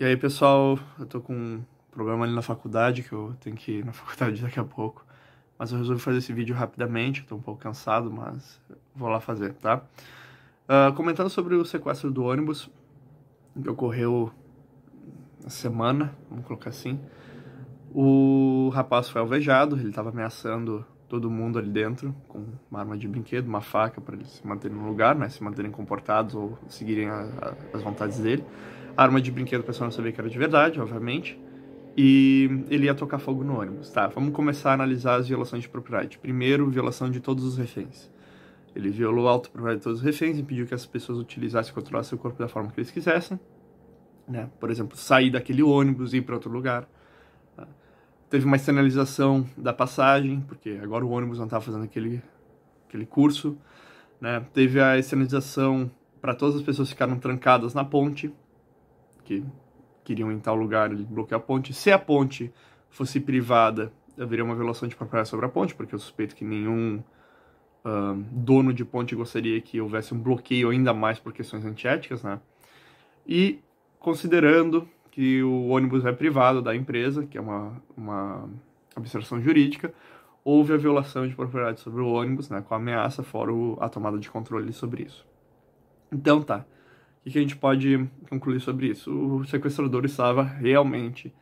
E aí, pessoal, eu tô com um problema ali na faculdade, que eu tenho que ir na faculdade daqui a pouco. Mas eu resolvi fazer esse vídeo rapidamente, eu tô um pouco cansado, mas vou lá fazer, tá? Uh, comentando sobre o sequestro do ônibus, que ocorreu na semana, vamos colocar assim. O rapaz foi alvejado, ele tava ameaçando todo mundo ali dentro com uma arma de brinquedo, uma faca para eles se manterem no lugar, né, se manterem comportados ou seguirem a, a, as vontades dele arma de brinquedo, o pessoal não sabia que era de verdade, obviamente. E ele ia tocar fogo no ônibus. Tá, vamos começar a analisar as violações de propriedade. Primeiro, violação de todos os reféns. Ele violou a autopropriedade de todos os reféns, impediu que as pessoas utilizassem e controlassem o corpo da forma que eles quisessem. Né? Por exemplo, sair daquele ônibus e ir para outro lugar. Tá? Teve uma externalização da passagem, porque agora o ônibus não estava tá fazendo aquele, aquele curso. Né? Teve a externalização para todas as pessoas ficaram trancadas na ponte, porque queriam em tal lugar bloquear a ponte. Se a ponte fosse privada, haveria uma violação de propriedade sobre a ponte, porque eu suspeito que nenhum uh, dono de ponte gostaria que houvesse um bloqueio ainda mais por questões antiéticas, né? E considerando que o ônibus é privado da empresa, que é uma, uma abstração jurídica, houve a violação de propriedade sobre o ônibus, né, com a ameaça, fora o, a tomada de controle sobre isso. Então tá, que a gente pode concluir sobre isso. O sequestrador estava realmente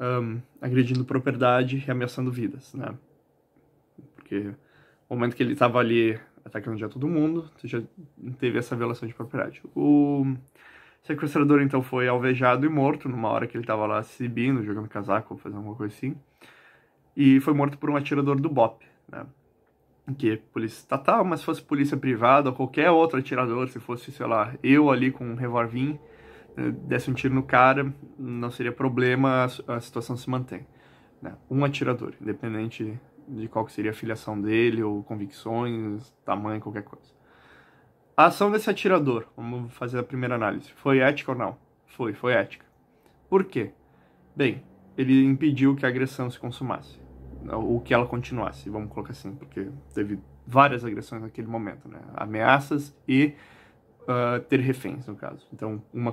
um, agredindo propriedade e ameaçando vidas, né? Porque no momento que ele estava ali atacando já todo mundo, já teve essa violação de propriedade. O sequestrador então foi alvejado e morto numa hora que ele estava lá se exibindo, jogando casaco, fazendo alguma coisa assim, e foi morto por um atirador do BOP, né? que é polícia estatal, mas se fosse polícia privada ou qualquer outro atirador, se fosse, sei lá, eu ali com um revolvinho, né, desse um tiro no cara, não seria problema, a situação se mantém. Né? Um atirador, independente de qual seria a filiação dele, ou convicções, tamanho, qualquer coisa. A ação desse atirador, vamos fazer a primeira análise, foi ética ou não? Foi, foi ética. Por quê? Bem, ele impediu que a agressão se consumasse ou que ela continuasse, vamos colocar assim, porque teve várias agressões naquele momento, né? Ameaças e uh, ter reféns, no caso. Então, uma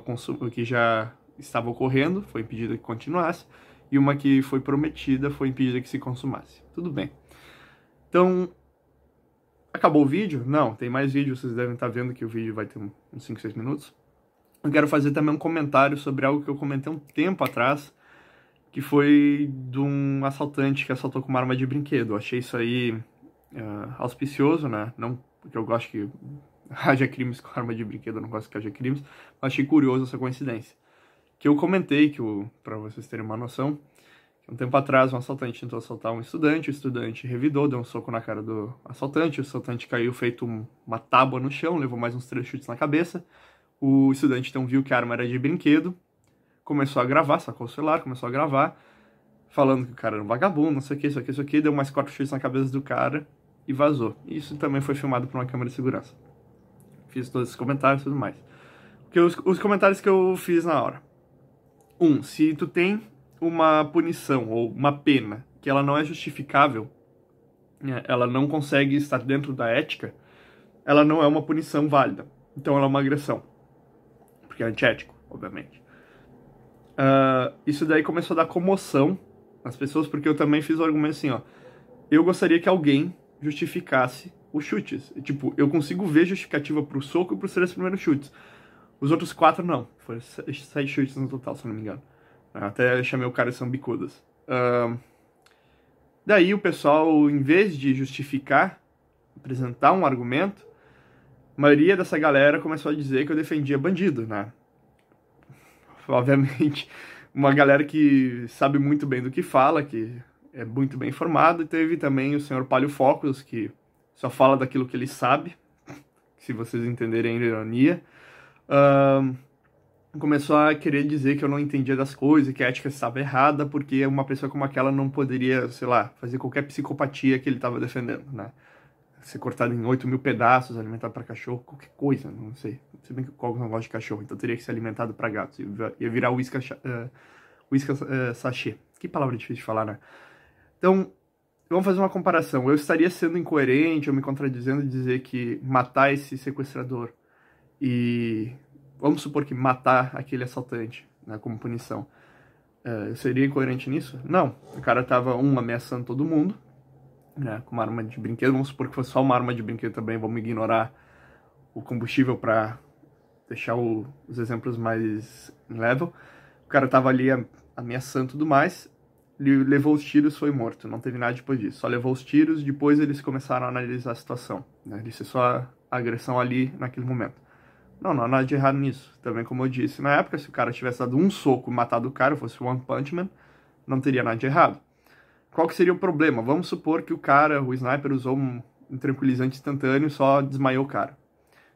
que já estava ocorrendo foi impedida que continuasse, e uma que foi prometida foi impedida que se consumasse. Tudo bem. Então, acabou o vídeo? Não, tem mais vídeo, vocês devem estar vendo que o vídeo vai ter uns 5, 6 minutos. Eu quero fazer também um comentário sobre algo que eu comentei um tempo atrás, que foi de um assaltante que assaltou com uma arma de brinquedo. achei isso aí uh, auspicioso, né? Não porque eu gosto que haja crimes com arma de brinquedo, eu não gosto que haja crimes, mas achei curioso essa coincidência. Que eu comentei, que para vocês terem uma noção, um tempo atrás um assaltante tentou assaltar um estudante, o estudante revidou, deu um soco na cara do assaltante, o assaltante caiu feito uma tábua no chão, levou mais uns três chutes na cabeça, o estudante então viu que a arma era de brinquedo, começou a gravar, sacou o celular, começou a gravar, falando que o cara era um vagabundo, não sei o que, isso aqui, isso aqui, deu mais quatro chutes na cabeça do cara e vazou. Isso também foi filmado por uma câmera de segurança. Fiz todos esses comentários e tudo mais. Porque os, os comentários que eu fiz na hora. Um, se tu tem uma punição ou uma pena que ela não é justificável, né, ela não consegue estar dentro da ética, ela não é uma punição válida. Então ela é uma agressão. Porque é antiético, obviamente uh, isso daí começou a dar comoção nas pessoas, porque eu também fiz o argumento assim, ó. Eu gostaria que alguém justificasse os chutes. Tipo, eu consigo ver justificativa pro soco e pros três primeiros chutes. Os outros quatro, não. Foram seis chutes no total, se não me engano. Até chamei o cara de São Bicudas. Uh, ah, daí o pessoal, em vez de justificar, apresentar um argumento, a maioria dessa galera começou a dizer que eu defendia bandido, né? obviamente, uma galera que sabe muito bem do que fala, que é muito bem informado, e teve também o senhor Palio Focos que só fala daquilo que ele sabe, se vocês entenderem a ironia. começou a querer dizer que eu não entendia das coisas, que a ética estava errada, porque uma pessoa como aquela não poderia, sei lá, fazer qualquer psicopatia que ele estava defendendo, né? ser cortado em 8 mil pedaços, alimentado para cachorro, qualquer coisa, não sei. Se bem que o Cogos não gosta de cachorro, então teria que ser alimentado para gatos. Ia virar whisky, uh, whisky uh, sachê. Que palavra difícil de falar, né? Então, vamos fazer uma comparação. Eu estaria sendo incoerente ou me contradizendo de dizer que matar esse sequestrador e. Vamos supor que matar aquele assaltante né, como punição. Uh, eu seria incoerente nisso? Não. O cara tava, um, ameaçando todo mundo, né, com uma arma de brinquedo, vamos supor que fosse só uma arma de brinquedo também, vamos ignorar o combustível para deixar o, os exemplos mais level. O cara tava ali ameaçando tudo mais, ele levou os tiros, foi morto, não teve nada depois disso. Só levou os tiros, depois eles começaram a analisar a situação. Né? Ele disse só a agressão ali naquele momento. Não, não há nada de errado nisso. Também como eu disse, na época, se o cara tivesse dado um soco e matado o cara, fosse One Punch Man, não teria nada de errado qual que seria o problema? Vamos supor que o cara, o sniper, usou um, tranquilizante instantâneo e só desmaiou o cara.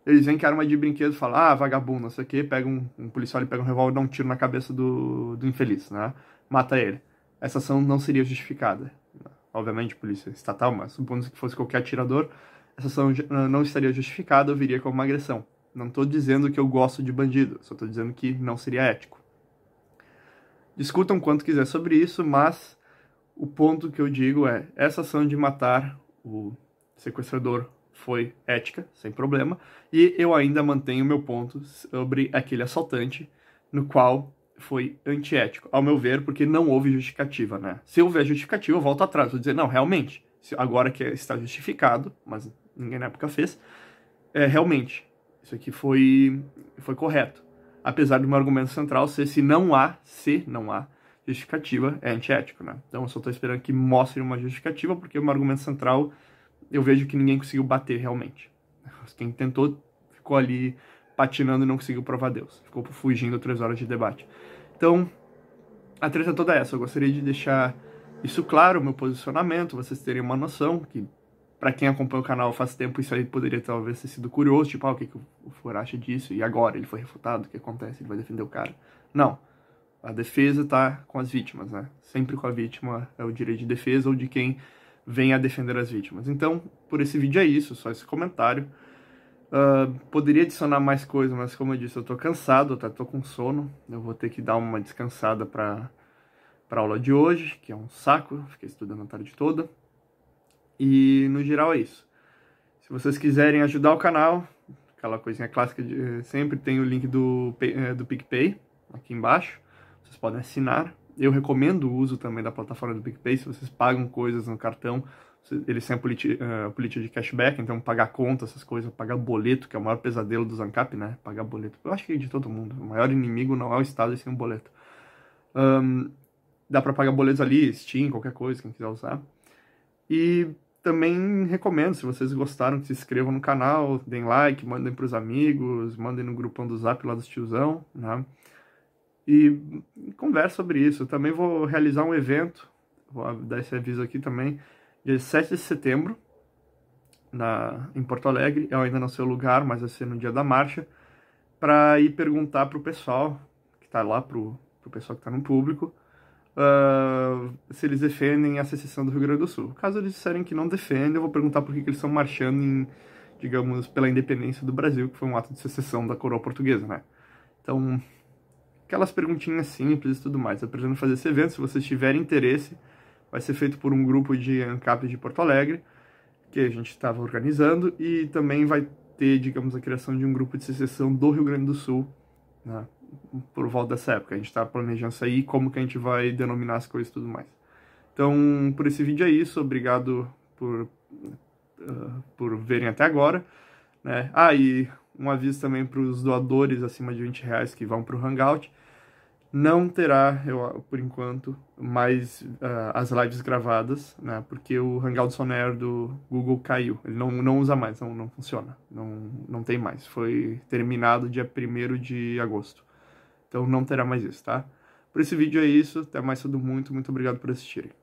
Eles vêm com arma de brinquedo e falam, ah, vagabundo, não sei o quê, pega um, um policial, e pega um revólver e dá um tiro na cabeça do, do infeliz, né? Mata ele. Essa ação não seria justificada. Obviamente, polícia estatal, mas supondo que fosse qualquer atirador, essa ação eh, não estaria justificada, eu viria como uma agressão. Não estou dizendo que eu gosto de bandido, só estou dizendo que não seria ético. Discutam quanto quiser sobre isso, mas o ponto que eu digo é, essa ação de matar o sequestrador foi ética, sem problema, e eu ainda mantenho meu ponto sobre aquele assaltante, no qual foi antiético, ao meu ver, porque não houve justificativa, né? Se houver justificativa, eu volto atrás, vou dizer, não, realmente, agora que está justificado, mas ninguém na época fez, é, realmente, isso aqui foi, foi correto. Apesar do meu argumento central ser se não há, se não há justificativa é antiético, né? Então eu só estou esperando que mostrem uma justificativa, porque o meu argumento central eu vejo que ninguém conseguiu bater realmente. Quem tentou ficou ali patinando e não conseguiu provar Deus. Ficou fugindo três horas de debate. Então, a treta toda é essa. Eu gostaria de deixar isso claro, meu posicionamento, vocês terem uma noção, que para quem acompanha o canal faz tempo, isso aí poderia talvez ter sido curioso, tipo, ah, o que, que o Fora acha disso? E agora ele foi refutado, o que acontece? Ele vai defender o cara? Não a defesa está com as vítimas, né? Sempre com a vítima é o direito de defesa ou de quem vem a defender as vítimas. Então, por esse vídeo é isso, só esse comentário. Uh, poderia adicionar mais coisa, mas como eu disse, eu estou cansado, até estou com sono. Eu vou ter que dar uma descansada para para aula de hoje, que é um saco, fiquei estudando a tarde toda. E no geral é isso. Se vocês quiserem ajudar o canal, aquela coisinha clássica de sempre tem o link do eh, do PicPay aqui embaixo vocês podem assinar. Eu recomendo o uso também da plataforma do PicPay, se vocês pagam coisas no cartão, eles têm eh, a política, de cashback, então pagar conta, essas coisas, pagar boleto, que é o maior pesadelo dos ANCAP, né? Pagar boleto. Eu acho que é de todo mundo. O maior inimigo não é o Estado e sim o boleto. Um, dá para pagar boletos ali, Steam, qualquer coisa, quem quiser usar. E também recomendo, se vocês gostaram, que se inscrevam no canal, deem like, mandem pros amigos, mandem no grupão do zap lá dos tiozão, né? e conversa sobre isso. Eu também vou realizar um evento, vou dar esse aviso aqui também, dia 7 de setembro, na, em Porto Alegre. Eu é ainda não sei o lugar, mas vai ser no dia da marcha, para ir perguntar pro pessoal que está lá, pro, pro pessoal que está no público, uh, se eles defendem a secessão do Rio Grande do Sul. Caso eles disserem que não defendem, eu vou perguntar por que, que eles estão marchando em, digamos, pela independência do Brasil, que foi um ato de secessão da coroa portuguesa, né? Então, aquelas perguntinhas simples e tudo mais. Eu pretendo fazer esse evento, se vocês tiverem interesse, vai ser feito por um grupo de ANCAP de Porto Alegre, que a gente estava organizando, e também vai ter, digamos, a criação de um grupo de secessão do Rio Grande do Sul, né, por volta dessa época. A gente está planejando isso aí, como que a gente vai denominar as coisas e tudo mais. Então, por esse vídeo é isso, obrigado por, uh, por verem até agora. Né? Ah, e um aviso também para os doadores acima de 20 reais que vão para o Hangout. Não terá, eu, por enquanto, mais uh, as lives gravadas, né? Porque o Hangout Sonar do Google caiu. Ele não, não usa mais, não, não funciona. Não, não tem mais. Foi terminado dia 1 de agosto. Então não terá mais isso, tá? Por esse vídeo é isso. Até mais, tudo muito. Muito obrigado por assistirem.